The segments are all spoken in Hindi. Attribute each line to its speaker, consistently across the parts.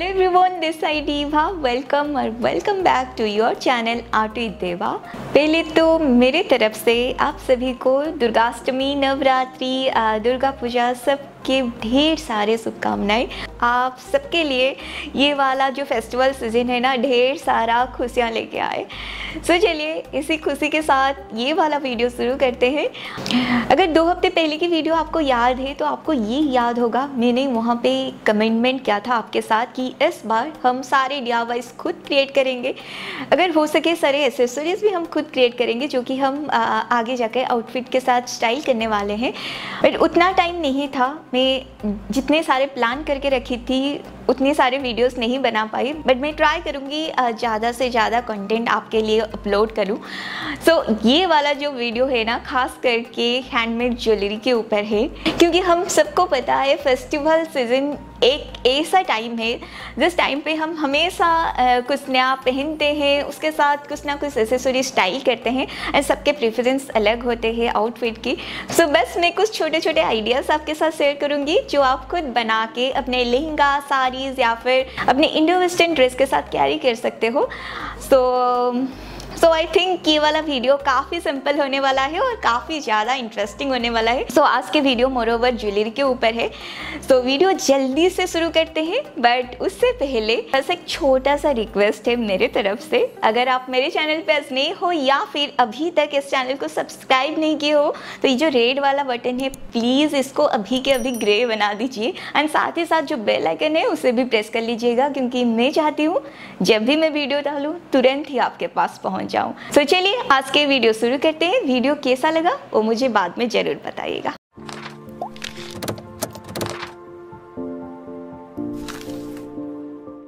Speaker 1: Hello everyone this I Deva welcome और welcome back to your channel Aarti Deva पहले तो मेरे तरफ से आप सभी को दुर्गाष्टमी नवरात्रि दुर्गा पूजा सब आपके ढेर सारे शुभकामनाएं आप सबके लिए ये वाला जो फेस्टिवल सीजन है ना ढेर सारा खुशियाँ लेके आए सो so, चलिए इसी खुशी के साथ ये वाला वीडियो शुरू करते हैं अगर दो हफ्ते पहले की वीडियो आपको याद है तो आपको ये याद होगा मैंने वहाँ पे कमेंटमेंट किया था आपके साथ कि इस बार हम सारे डी खुद क्रिएट करेंगे अगर हो सके सारे एसेसरीज भी हम खुद क्रिएट करेंगे जो कि हम आगे जाकर आउटफिट के साथ स्टाइल करने वाले हैं बट उतना टाइम नहीं था अपने जितने सारे प्लान करके रखी थी उतनी सारे वीडियोस नहीं बना पाई बट मैं ट्राई करूँगी ज़्यादा से ज़्यादा कंटेंट आपके लिए अपलोड करूँ सो so, ये वाला जो वीडियो है ना खास करके हैंडमेड ज्वेलरी के ऊपर है क्योंकि हम सबको पता है फेस्टिवल सीजन एक ऐसा टाइम है जिस टाइम पे हम हमेशा कुछ नया पहनते हैं उसके साथ कुछ ना कुछ एसेसरी स्टाइल करते हैं एंड सबके प्रेफरेंस अलग होते हैं आउटफिट की सो so, बस मैं कुछ छोटे छोटे आइडियाज़ आपके साथ शेयर करूँगी जो आप खुद बना के अपने लहंगा साड़ी साड़ीज़ या फिर अपने इंडो वेस्टर्न ड्रेस के साथ कैरी कर सकते हो सो so, सो आई थिंक ये वाला वीडियो काफ़ी सिंपल होने वाला है और काफ़ी ज़्यादा इंटरेस्टिंग होने वाला है सो so, आज के वीडियो मोर ओवर ज्वेलरी के ऊपर है सो so, वीडियो जल्दी से शुरू करते हैं बट उससे पहले बस एक छोटा सा रिक्वेस्ट है मेरे तरफ से अगर आप मेरे चैनल पर नहीं हो या फिर अभी तक इस चैनल को सब्सक्राइब नहीं किए हो तो ये जो रेड वाला बटन है प्लीज़ इसको अभी के अभी ग्रे बना दीजिए एंड साथ ही साथ जो बेल आइकन है उसे भी प्रेस कर लीजिएगा क्योंकि मैं चाहती हूँ जब भी मैं वीडियो डालूँ तुरंत ही आपके पास पहुँच पहुंच जाऊं। तो so, चलिए आज के वीडियो शुरू करते हैं वीडियो कैसा लगा वो मुझे बाद में ज़रूर बताइएगा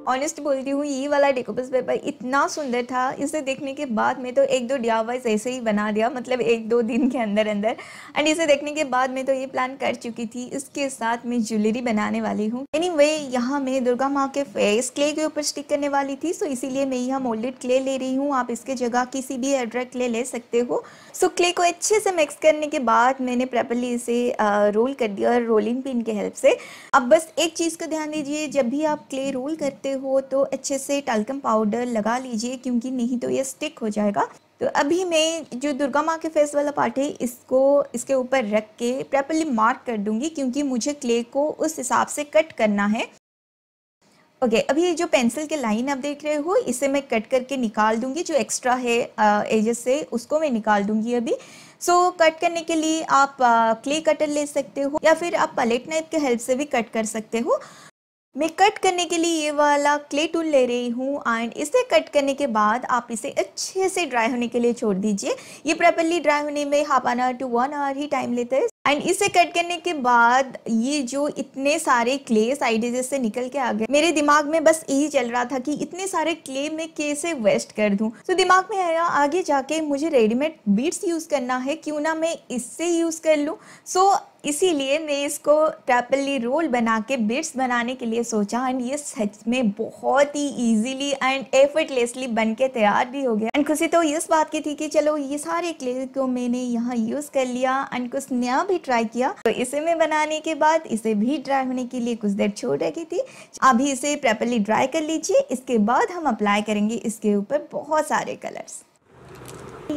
Speaker 1: ऑनेस्ट बोलती हूँ ये वाला डेकोपस पेपर इतना सुंदर था इसे देखने के बाद मैं तो एक दो डी ऐसे ही बना दिया मतलब एक दो दिन के अंदर अंदर एंड इसे देखने के बाद मैं तो ये प्लान कर चुकी थी इसके साथ मैं ज्वेलरी बनाने वाली हूँ एनी वे यहाँ मैं दुर्गा माँ के फेस क्ले के ऊपर स्टिक करने वाली थी सो इसीलिए मैं यहाँ मोल्डेड क्ले ले रही हूँ आप इसके जगह किसी भी एड्रेक्ट क्ले ले सकते हो सो क्ले को अच्छे से मिक्स करने के बाद मैंने प्रॉपरली इसे रोल कर दिया और रोलिंग पिन के हेल्प से अब बस एक चीज़ का ध्यान दीजिए जब भी आप क्ले रोल करते हो तो अच्छे से टलकम पाउडर लगा लीजिए क्योंकि नहीं तो ये स्टिक हो जाएगा तो अभी मैं जो दुर्गा माँ के फेस वाला पार्ट है इसको इसके ऊपर रख के प्रॉपरली मार्क कर दूंगी क्योंकि मुझे क्ले को उस हिसाब से कट करना है ओके okay, अभी जो पेंसिल के लाइन आप देख रहे हो इसे मैं कट करके निकाल दूंगी जो एक्स्ट्रा है एजेस से उसको मैं निकाल दूंगी अभी सो so, कट करने के लिए आप क्ले कटर ले सकते हो या फिर आप पलेट नाइप के हेल्प से भी कट कर सकते हो मैं कट करने के लिए ये वाला क्ले टूल ले रही हूँ एंड इसे कट करने के बाद आप इसे अच्छे से ड्राई होने के लिए छोड़ दीजिए ये प्रॉपरली ड्राई होने में half an hour to one hour ही टाइम लेता है एंड इसे कट करने के बाद ये जो इतने सारे क्ले साइड से निकल के आ गए मेरे दिमाग में बस यही चल रहा था कि इतने सारे क्ले में कैसे वेस्ट कर दूं तो so, दिमाग में आया आगे जाके मुझे रेडीमेड बीट्स यूज़ करना है क्यों ना मैं इससे यूज़ कर लूं सो so, इसीलिए मैं इसको ट्रैपली रोल बना के बिट्स बनाने के लिए सोचा एंड ये सच में बहुत ही इजीली एंड एफर्टलेसली बन के तैयार भी हो गया एंड खुशी तो इस बात की थी कि चलो ये सारे क्ले को मैंने यहाँ यूज़ कर लिया एंड कुछ नया भी ट्राई किया तो इसे मैं बनाने के बाद इसे भी ड्राई होने के लिए कुछ देर छोड़ रखी थी अभी इसे प्रॉपरली ड्राई कर लीजिए इसके बाद हम अप्लाई करेंगे इसके ऊपर बहुत सारे कलर्स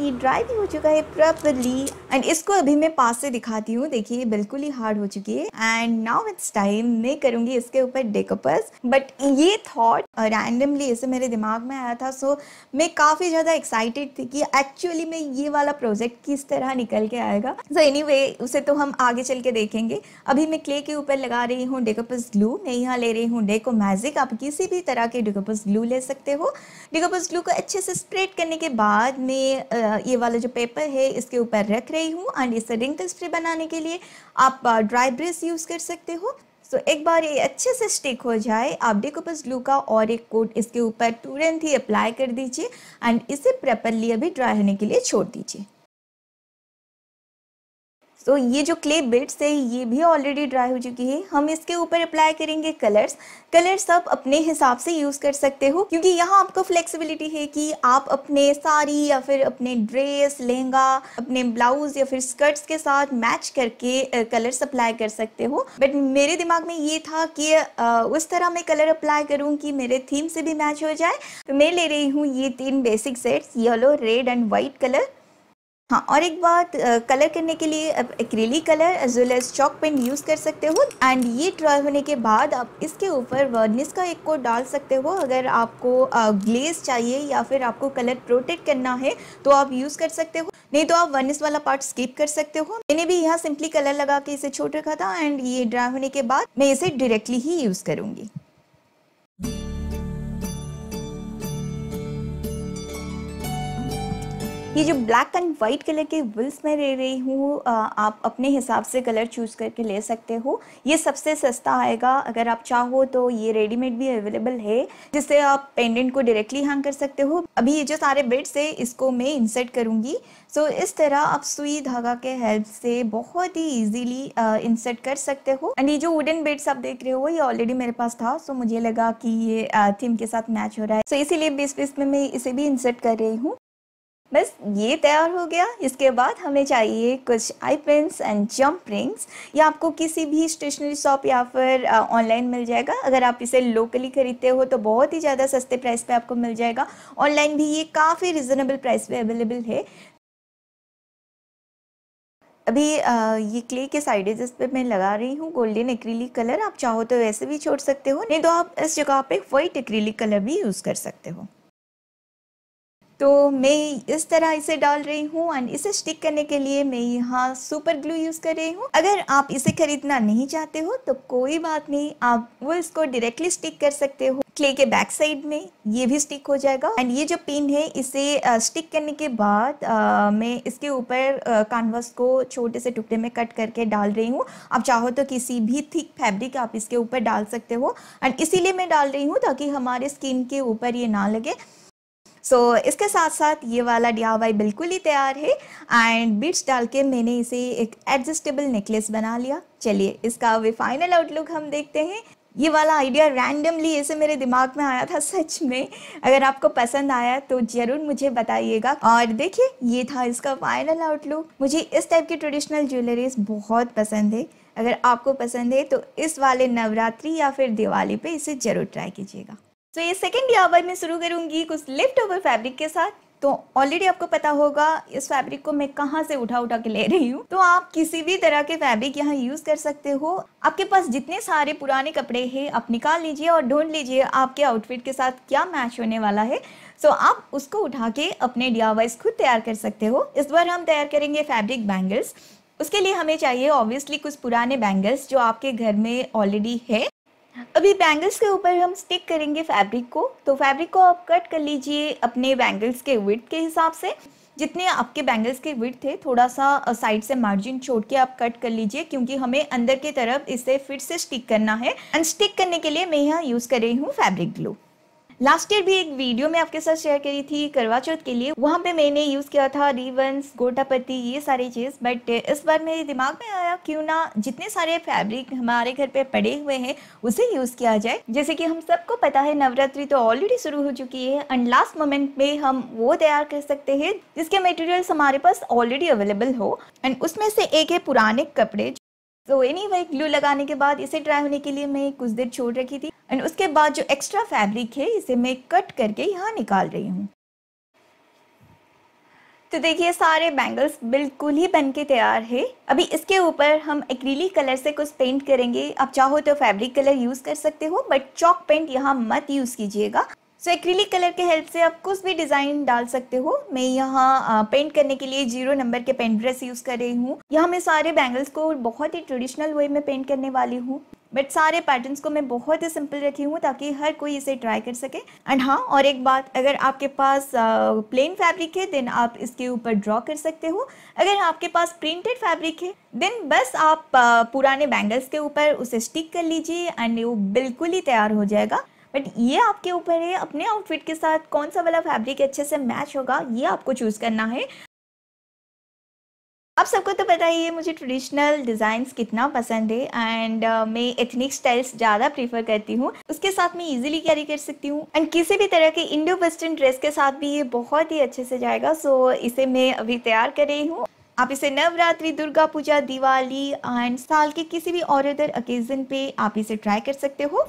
Speaker 1: ये ड्राई भी हो चुका है प्रॉपरली एंड इसको अभी मैं पास से दिखाती हूँ देखिए बिल्कुल ही हार्ड हो चुकी है एंड नाउ इट्स टाइम मैं करूंगी इसके ऊपर डेकअपर्स बट ये थॉट रैंडमली ऐसे मेरे दिमाग में आया था सो so, मैं काफ़ी ज़्यादा एक्साइटेड थी कि एक्चुअली में ये वाला प्रोजेक्ट किस तरह निकल के आएगा सो so एनी anyway, उसे तो हम आगे चल के देखेंगे अभी मैं क्ले के ऊपर लगा रही हूँ डेकअपर्स ग्लू मैं यहाँ ले रही हूँ डेको मैजिक आप किसी भी तरह के डेकअपर्स ग्लू ले सकते हो डेकअपर्स ग्लू को अच्छे से स्प्रेड करने के बाद मैं ये वाला जो पेपर है इसके ऊपर रख रही हूँ एंड इसे रिंकल्स फ्री बनाने के लिए आप ड्राई ब्रश यूज़ कर सकते हो सो एक बार ये अच्छे से स्टिक हो जाए आप डेकोपस ग्लू का और एक कोट इसके ऊपर तुरंत ही अप्लाई कर दीजिए एंड इसे प्रॉपरली अभी ड्राई होने के लिए छोड़ दीजिए तो ये जो क्ले बिट्स है ये भी ऑलरेडी ड्राई हो चुकी है हम इसके ऊपर अप्लाई करेंगे कलर्स कलर्स आप अपने हिसाब से यूज़ कर सकते हो क्योंकि यहाँ आपको फ्लेक्सिबिलिटी है कि आप अपने साड़ी या फिर अपने ड्रेस लहंगा अपने ब्लाउज या फिर स्कर्ट्स के साथ मैच करके कलर्स अप्लाई कर सकते हो बट मेरे दिमाग में ये था कि उस तरह मैं कलर अप्लाई करूँ कि मेरे थीम से भी मैच हो जाए तो मैं ले रही हूँ ये तीन basic sets yellow red and white colour हाँ और एक बात कलर करने के लिए आप acrylic colour as well as chalk pen use कर सकते हो एंड ये ड्राई होने के बाद आप इसके ऊपर वर्निस का एक कोट डाल सकते हो अगर आपको ग्लेज चाहिए या फिर आपको कलर प्रोटेक्ट करना है तो आप यूज़ कर सकते हो नहीं तो आप वर्निस वाला पार्ट स्किप कर सकते हो मैंने भी यहाँ सिंपली कलर लगा के इसे छोट रखा था एंड ये ड्राई होने के बाद मैं इसे डायरेक्टली ही यूज़ करूँगी ये जो ब्लैक एंड वाइट कलर के विल्स में ले रही हूँ आप अपने हिसाब से कलर चूज़ करके ले सकते हो ये सबसे सस्ता आएगा अगर आप चाहो तो ये रेडीमेड भी अवेलेबल है जिससे आप पेंडेंट को डायरेक्टली हैंग कर सकते हो अभी ये जो सारे बेड्स है इसको मैं इंसर्ट करूंगी सो so, इस तरह आप सुई धागा के हेल्प से बहुत ही ईजिली इंसर्ट कर सकते हो एंड ये जो वुडन बेड्स आप देख रहे हो ये ऑलरेडी मेरे पास था सो so मुझे लगा कि ये थीम के साथ मैच हो रहा है सो so, इसीलिए बीस बीस में मैं इसे भी इंसर्ट कर रही हूँ बस ये तैयार हो गया इसके बाद हमें चाहिए कुछ eye pins and jump rings या आपको किसी भी स्टेशनरी शॉप या फिर ऑनलाइन मिल जाएगा अगर आप इसे लोकली ख़रीदते हो तो बहुत ही ज़्यादा सस्ते प्राइस पे आपको मिल जाएगा ऑनलाइन भी ये काफ़ी रिजनेबल प्राइस पे अवेलेबल है अभी ये क्ले के साइड इस पर मैं लगा रही हूँ गोल्डन एक्रीलिक कलर आप चाहो तो वैसे भी छोड़ सकते हो नहीं तो आप इस जगह पे वाइट एक्रीलिक कलर भी यूज़ कर सकते हो तो मैं इस तरह इसे डाल रही हूँ एंड इसे स्टिक करने के लिए मैं यहाँ सुपर ग्लू यूज़ कर रही हूँ अगर आप इसे खरीदना नहीं चाहते हो तो कोई बात नहीं आप वो इसको डायरेक्टली स्टिक कर सकते हो क्ले के बैक साइड में ये भी स्टिक हो जाएगा एंड ये जो पिन है इसे स्टिक करने के बाद आ, मैं इसके ऊपर कैनवास को छोटे से टुकड़े में कट करके डाल रही हूँ आप चाहो तो किसी भी थिक फैब्रिक आप इसके ऊपर डाल सकते हो एंड इसीलिए मैं डाल रही हूँ ताकि हमारे स्किन के ऊपर ये ना लगे सो so, इसके साथ साथ ये वाला डी बिल्कुल ही तैयार है एंड बिट्स डाल के मैंने इसे एक एडजस्टेबल नेकलेस बना लिया चलिए इसका वे फाइनल आउटलुक हम देखते हैं ये वाला आइडिया रैंडमली ऐसे मेरे दिमाग में आया था सच में अगर आपको पसंद आया तो ज़रूर मुझे बताइएगा और देखिए ये था इसका फाइनल आउटलुक मुझे इस टाइप की ट्रेडिशनल ज्वेलरीज बहुत पसंद है अगर आपको पसंद है तो इस वाले नवरात्रि या फिर दिवाली पे इसे ज़रूर ट्राई कीजिएगा तो ये सेकेंड आवर में शुरू करूँगी कुछ लिफ्ट ओवर फैब्रिक के साथ तो ऑलरेडी आपको पता होगा इस फैब्रिक को मैं कहाँ से उठा उठा के ले रही हूँ तो आप किसी भी तरह के फैब्रिक यहाँ यूज कर सकते हो आपके पास जितने सारे पुराने कपड़े हैं आप निकाल लीजिए और ढूंढ लीजिए आपके आउटफिट के साथ क्या मैच होने वाला है सो आप उसको उठा के अपने डियावाइज खुद तैयार कर सकते हो इस बार हम तैयार करेंगे फैब्रिक बैंगल्स उसके लिए हमें चाहिए ऑब्वियसली कुछ पुराने बैंगल्स जो आपके घर में ऑलरेडी है अभी बैंगल्स के ऊपर हम स्टिक करेंगे फैब्रिक को तो फैब्रिक को आप कट कर लीजिए अपने बैंगल्स के विथ के हिसाब से जितने आपके बैंगल्स के विथ थे थोड़ा सा साइड से मार्जिन छोड़ के आप कट कर लीजिए क्योंकि हमें अंदर की तरफ इसे फिर से स्टिक करना है एंड स्टिक करने के लिए मैं यहाँ यूज़ कर रही हूँ फैब्रिक ग्लू लास्ट ईयर भी एक वीडियो में आपके साथ शेयर करी थी करवा चौथ के लिए वहाँ पे मैंने यूज़ किया था रिवंस गोटापत्ती ये सारी चीज़ बट इस बार मेरे दिमाग में आया क्यों ना जितने सारे फैब्रिक हमारे घर पे पड़े हुए हैं उसे यूज़ किया जाए जैसे कि हम सबको पता है नवरात्रि तो ऑलरेडी शुरू हो चुकी है एंड लास्ट मोमेंट में हम वो तैयार कर सकते हैं जिसके मटेरियल्स हमारे पास ऑलरेडी अवेलेबल हो एंड उसमें से एक है पुराने कपड़े तो एनी वे ग्लू लगाने के बाद इसे ड्राई होने के लिए मैं कुछ देर छोड़ रखी थी एंड उसके बाद जो एक्स्ट्रा फैब्रिक है इसे मैं कट करके यहाँ निकाल रही हूँ तो देखिए सारे बैंगल्स बिल्कुल ही बन के तैयार है अभी इसके ऊपर हम एक्रीली कलर से कुछ पेंट करेंगे आप चाहो तो फैब्रिक कलर यूज़ कर सकते हो बट चॉक पेंट यहाँ मत यूज़ कीजिएगा सो so, एक्रीलिक कलर के हेल्प से आप कुछ भी डिज़ाइन डाल सकते हो मैं यहाँ पेंट करने के लिए जीरो नंबर के पेंट ब्रश यूज़ कर रही हूँ यहाँ मैं सारे बैंगल्स को बहुत ही ट्रेडिशनल वे में पेंट करने वाली हूँ बट सारे पैटर्न्स को मैं बहुत ही सिंपल रखी हूँ ताकि हर कोई इसे ट्राई कर सके एंड हाँ और एक बात अगर आपके पास प्लेन फैब्रिक है देन आप इसके ऊपर ड्रॉ कर सकते हो अगर आपके पास प्रिंटेड फैब्रिक है देन बस आप पुराने बैंगल्स के ऊपर उसे स्टिक कर लीजिए एंड वो बिल्कुल ही तैयार हो जाएगा बट ये आपके ऊपर है अपने आउटफिट के साथ कौन सा वाला फैब्रिक अच्छे से मैच होगा ये आपको चूज़ करना है आप सबको तो पता ही है मुझे ट्रेडिशनल डिजाइन कितना पसंद है एंड uh, मैं एथनिक स्टाइल्स ज़्यादा प्रीफर करती हूँ उसके साथ मैं इजीली कैरी कर सकती हूँ एंड किसी भी तरह के इंडो वेस्टर्न ड्रेस के साथ भी ये बहुत ही अच्छे से जाएगा सो so, इसे मैं अभी तैयार कर रही हूँ आप इसे नवरात्रि दुर्गा पूजा दिवाली एंड साल के किसी भी और अदर ओकेजन पे आप इसे ट्राई कर सकते हो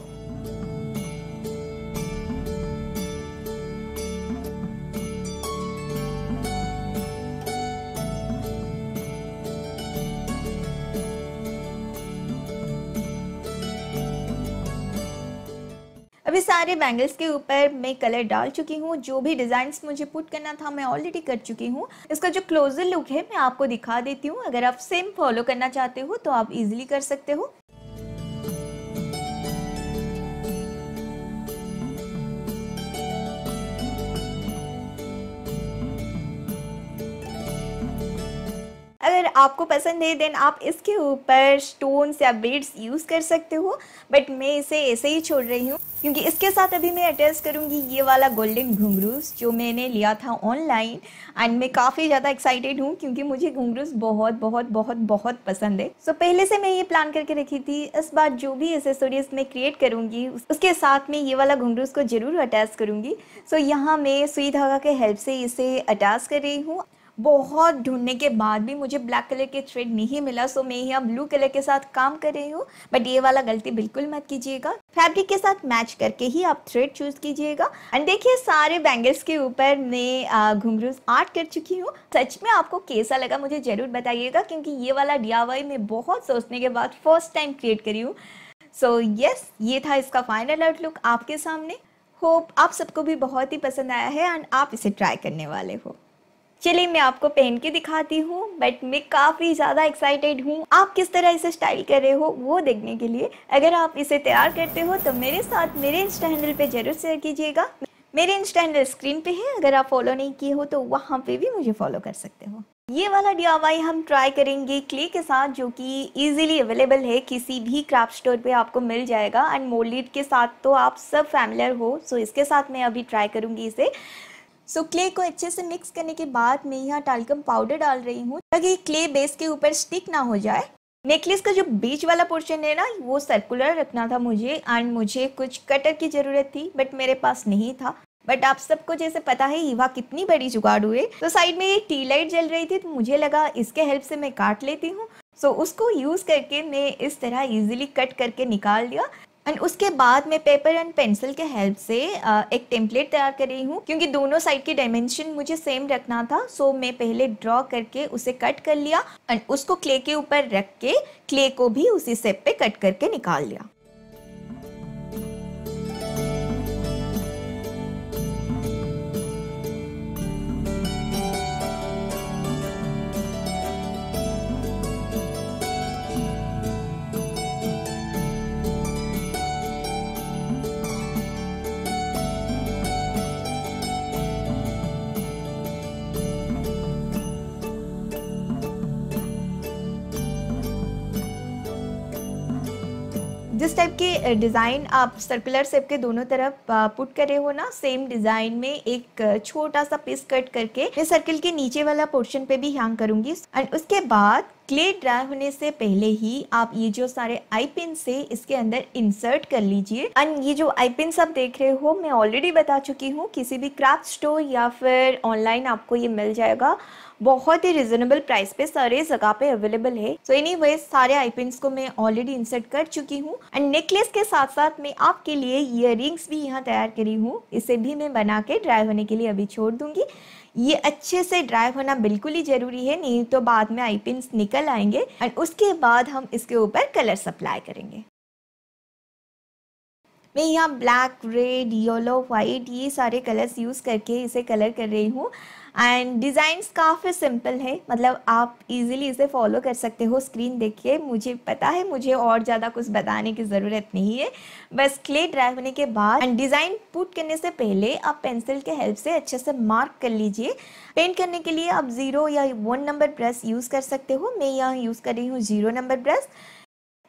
Speaker 1: अभी सारे बैंगल्स के ऊपर मैं कलर डाल चुकी हूँ जो भी डिजाइन मुझे पुट करना था मैं ऑलरेडी कर चुकी हूँ इसका जो क्लोजर लुक है मैं आपको दिखा देती हूँ अगर आप सेम फॉलो करना चाहते हो तो आप इजिली कर सकते हो अगर आपको पसंद है देन आप इसके ऊपर स्टोन्स या बीड्स यूज़ कर सकते हो बट मैं इसे ऐसे ही छोड़ रही हूँ क्योंकि इसके साथ अभी मैं अटैच करूँगी ये वाला गोल्डन घुंगरूस जो मैंने लिया था ऑनलाइन एंड मैं काफ़ी ज़्यादा एक्साइटेड हूँ क्योंकि मुझे घुंगरूस बहुत बहुत बहुत बहुत पसंद है सो so, पहले से मैं ये प्लान करके रखी थी इस बार जो भी एसेसोरीज मैं क्रिएट करूँगी उसके साथ में ये वाला घुंगरूस को ज़रूर अटैच करूँगी सो so, यहाँ मैं सुई धागा के हेल्प से इसे अटैच कर रही हूँ बहुत ढूंढने के बाद भी मुझे ब्लैक कलर के थ्रेड नहीं मिला सो मैं यहाँ ब्लू कलर के साथ काम कर रही हूँ बट ये वाला गलती बिल्कुल मत कीजिएगा फैब्रिक के साथ मैच करके ही आप थ्रेड चूज कीजिएगा एंड देखिए सारे बैंगल्स के ऊपर मैं घुंगरूज आर्ट कर चुकी हूँ सच में आपको कैसा लगा मुझे ज़रूर बताइएगा क्योंकि ये वाला डियावाई मैं बहुत सोचने के बाद फर्स्ट टाइम क्रिएट करी हूँ सो so, यस yes, ये था इसका फाइनल आउटलुक आपके सामने होप आप सबको भी बहुत ही पसंद आया है एंड आप इसे ट्राई करने वाले हो चलिए मैं आपको पहन के दिखाती हूँ बट मैं काफ़ी ज़्यादा एक्साइटेड हूँ आप किस तरह इसे स्टाइल कर रहे हो वो देखने के लिए अगर आप इसे तैयार करते हो तो मेरे साथ मेरे इंस्टा हैंडल पे जरूर शेयर कीजिएगा मेरे इंस्टा हैंडल स्क्रीन पे है अगर आप फॉलो नहीं किए हो तो वहाँ पे भी मुझे फॉलो कर सकते हो ये वाला डी हम ट्राई करेंगे क्ले के साथ जो कि इजीली अवेलेबल है किसी भी क्राफ्ट स्टोर पे आपको मिल जाएगा एंड मोलिड के साथ तो आप सब फैमिलियर हो सो इसके साथ मैं अभी ट्राई करूँगी इसे सो so, क्ले को अच्छे से मिक्स करने के बाद मैं यहाँ टालकम पाउडर डाल रही हूँ ताकि क्ले बेस के ऊपर स्टिक ना हो जाए नेकलेस का जो बीच वाला पोर्शन है ना वो सर्कुलर रखना था मुझे एंड मुझे कुछ कटर की ज़रूरत थी बट मेरे पास नहीं था बट आप सबको जैसे पता है ईवा कितनी बड़ी जुगाड़ हुए तो साइड में ये टी लाइट जल रही थी तो मुझे लगा इसके हेल्प से मैं काट लेती हूँ सो so, उसको यूज़ करके मैं इस तरह इजिली कट करके निकाल दिया एंड उसके बाद मैं पेपर एंड पेंसिल के हेल्प से एक टेम्पलेट तैयार कर रही हूँ क्योंकि दोनों साइड के डायमेंशन मुझे सेम रखना था सो मैं पहले ड्रॉ करके उसे कट कर लिया एंड उसको क्ले के ऊपर रख के क्ले को भी उसी सेप पे कट करके निकाल लिया जिस टाइप के डिज़ाइन आप सर्कुलर सेप के दोनों तरफ पुट करे हो ना सेम डिज़ाइन में एक छोटा सा पीस कट करके मैं सर्कल के नीचे वाला पोर्शन पे भी हैंग करूंगी एंड उसके बाद क्ले ड्राई होने से पहले ही आप ये जो सारे आई पिन से इसके अंदर इंसर्ट कर लीजिए एंड ये जो आई पिन आप देख रहे हो मैं ऑलरेडी बता चुकी हूँ किसी भी क्राफ्ट स्टोर या फिर ऑनलाइन आपको ये मिल जाएगा बहुत ही रिजनेबल प्राइस पे सारे जगह पे अवेलेबल है सो so एनी सारे आई पिन को मैं ऑलरेडी इंसर्ट कर चुकी हूँ एंड नेकलेस के साथ साथ मैं आपके लिए इयर भी यहाँ तैयार करी हूँ इसे भी मैं बना के ड्राई होने के लिए अभी छोड़ दूंगी ये अच्छे से ड्राई होना बिल्कुल ही ज़रूरी है नहीं तो बाद में आई पिन निकल आएंगे एंड उसके बाद हम इसके ऊपर कलर सप्लाई करेंगे मैं यहाँ ब्लैक रेड येलो वाइट ये सारे कलर्स यूज़ करके इसे कलर कर रही हूँ एंड डिज़ाइंस काफ़ी सिंपल है मतलब आप इजीली इसे फॉलो कर सकते हो स्क्रीन देखिए मुझे पता है मुझे और ज़्यादा कुछ बताने की ज़रूरत नहीं है बस क्ले ड्राई होने के बाद एंड डिज़ाइन पुट करने से पहले आप पेंसिल के हेल्प से अच्छे से मार्क कर लीजिए पेंट करने के लिए आप ज़ीरो या वन नंबर ब्रश यूज़ कर सकते हो मैं यहाँ यूज़ कर रही हूँ ज़ीरो नंबर ब्रश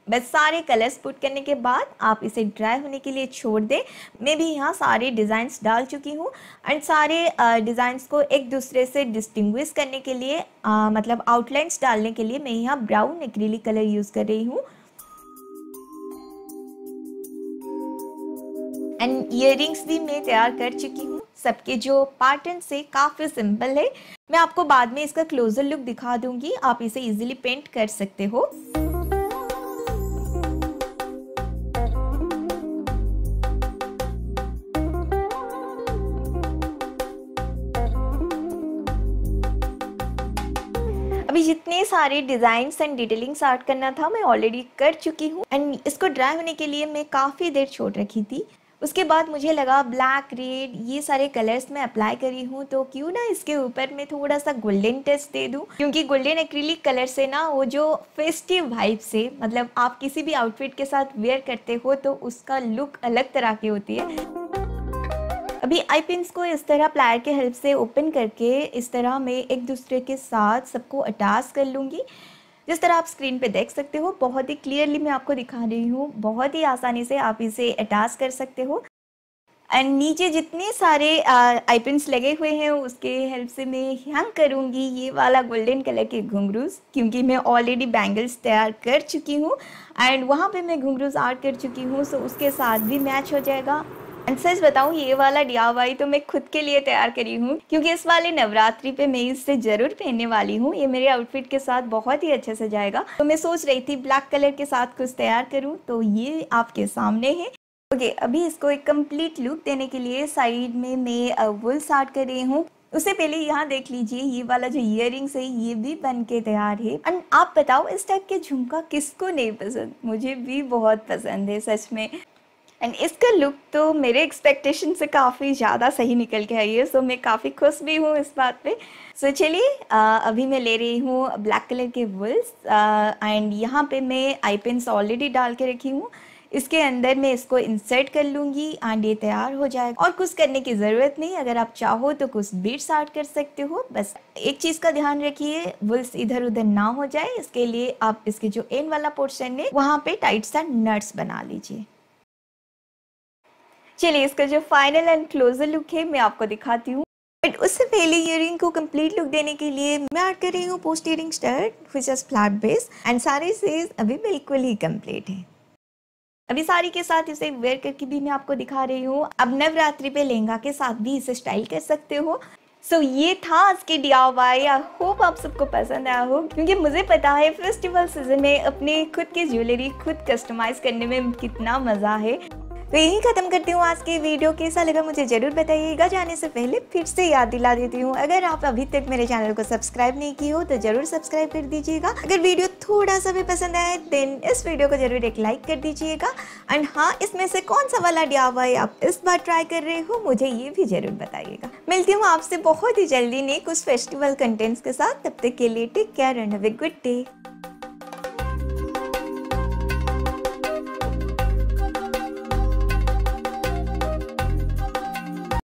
Speaker 1: बस सारे कलर्स पुट करने के बाद आप इसे ड्राई होने के लिए छोड़ दें मैं भी यहाँ सारे डिज़ाइंस डाल चुकी हूँ एंड सारे डिज़ाइंस को एक दूसरे से डिस्टिंग्विश करने के लिए आ, मतलब आउटलाइंस डालने के लिए मैं यहाँ ब्राउन एक्रीली कलर यूज़ कर रही हूँ एंड ईयर भी मैं तैयार कर चुकी हूँ सबके जो पैटर्न से काफ़ी सिंपल है मैं आपको बाद में इसका क्लोजर लुक दिखा दूंगी आप इसे इजीली पेंट कर सकते हो जितने सारे डिज़ाइंस एंड डिटेलिंग्स आर्ट करना था मैं ऑलरेडी कर चुकी हूँ एंड इसको ड्राई होने के लिए मैं काफ़ी देर छोड़ रखी थी उसके बाद मुझे लगा ब्लैक रेड ये सारे कलर्स मैं अप्लाई करी हूँ तो क्यों ना इसके ऊपर मैं थोड़ा सा गोल्डन टच दे दूँ क्योंकि गोल्डन एक्रीलिक कलर से ना वो जो फेस्टिव वाइब से मतलब आप किसी भी आउटफिट के साथ वेयर करते हो तो उसका लुक अलग तरह की होती है अभी आई पिन को इस तरह प्लायर के हेल्प से ओपन करके इस तरह मैं एक दूसरे के साथ सबको अटैच कर लूँगी जिस तरह आप स्क्रीन पे देख सकते हो बहुत ही क्लियरली मैं आपको दिखा रही हूँ बहुत ही आसानी से आप इसे अटैच कर सकते हो एंड नीचे जितने सारे आई पिंस लगे हुए हैं उसके हेल्प से मैं हैंग करूँगी ये वाला गोल्डन कलर के घुंगरूज क्योंकि मैं ऑलरेडी बैंगल्स तैयार कर चुकी हूँ एंड वहाँ पे मैं घुंगरूज आर्ट कर चुकी हूँ सो उसके साथ भी मैच हो जाएगा एंड सच बताऊं ये वाला डियावाई तो मैं खुद के लिए तैयार करी हूँ क्योंकि इस वाले नवरात्रि पे मैं इसे जरूर पहनने वाली हूँ ये मेरे आउटफिट के साथ बहुत ही अच्छे से जाएगा तो मैं सोच रही थी ब्लैक कलर के साथ कुछ तैयार करूँ तो ये आपके सामने है ओके okay, अभी इसको एक कंप्लीट लुक देने के लिए साइड में मैं वुल स्टार्ट कर रही हूँ उससे पहले यहाँ देख लीजिए ये वाला जो इयर है ये भी बन के तैयार है एंड आप बताओ इस टाइप के झुमका किसको नहीं पसंद मुझे भी बहुत पसंद है सच में एंड इसका लुक तो मेरे एक्सपेक्टेशन से काफ़ी ज़्यादा सही निकल के आई है सो मैं काफ़ी खुश भी हूँ इस बात पे सो so, चलिए अभी मैं ले रही हूँ ब्लैक कलर के वुल्स एंड यहाँ पे मैं आई पेंस ऑलरेडी डाल के रखी हूँ इसके अंदर मैं इसको इंसर्ट कर लूँगी एंड ये तैयार हो जाएगा और कुछ करने की ज़रूरत नहीं अगर आप चाहो तो कुछ बीट्स ऐड कर सकते हो बस एक चीज़ का ध्यान रखिए वुल्स इधर उधर ना हो जाए इसके लिए आप इसके जो एन वाला पोर्शन है वहाँ पे टाइट सा नट्स बना लीजिए चलिए इसका जो फाइनल एंड क्लोजर लुक है मैं आपको दिखाती हूँ बट उससे पहले ईयरिंग को कंप्लीट लुक देने के लिए मैं ऐड कर रही हूँ post earring stud which is flat base and सारे सेज अभी बिल्कुल ही कंप्लीट है अभी साड़ी के साथ इसे वेयर करके भी मैं आपको दिखा रही हूँ अब नवरात्रि पे लहंगा के साथ भी इसे स्टाइल कर सकते हो सो so, ये था आज के डी आई होप आप सबको पसंद आया हो क्योंकि मुझे पता है फेस्टिवल सीजन में अपने खुद की ज्वेलरी खुद कस्टमाइज करने में कितना मज़ा है तो यही ख़त्म करती हूँ आज के वीडियो कैसा लगा मुझे ज़रूर बताइएगा जाने से पहले फिर से याद दिला देती हूँ अगर आप अभी तक मेरे चैनल को सब्सक्राइब नहीं की हो तो ज़रूर सब्सक्राइब कर दीजिएगा अगर वीडियो थोड़ा सा भी पसंद आए देन इस वीडियो को ज़रूर एक लाइक कर दीजिएगा एंड हाँ इसमें से कौन सा वाला डी आप इस बार ट्राई कर रहे हो मुझे ये भी ज़रूर बताइएगा मिलती हूँ आपसे बहुत ही जल्दी नेक उस फेस्टिवल कंटेंट्स के साथ तब तक के लिए take care and have good day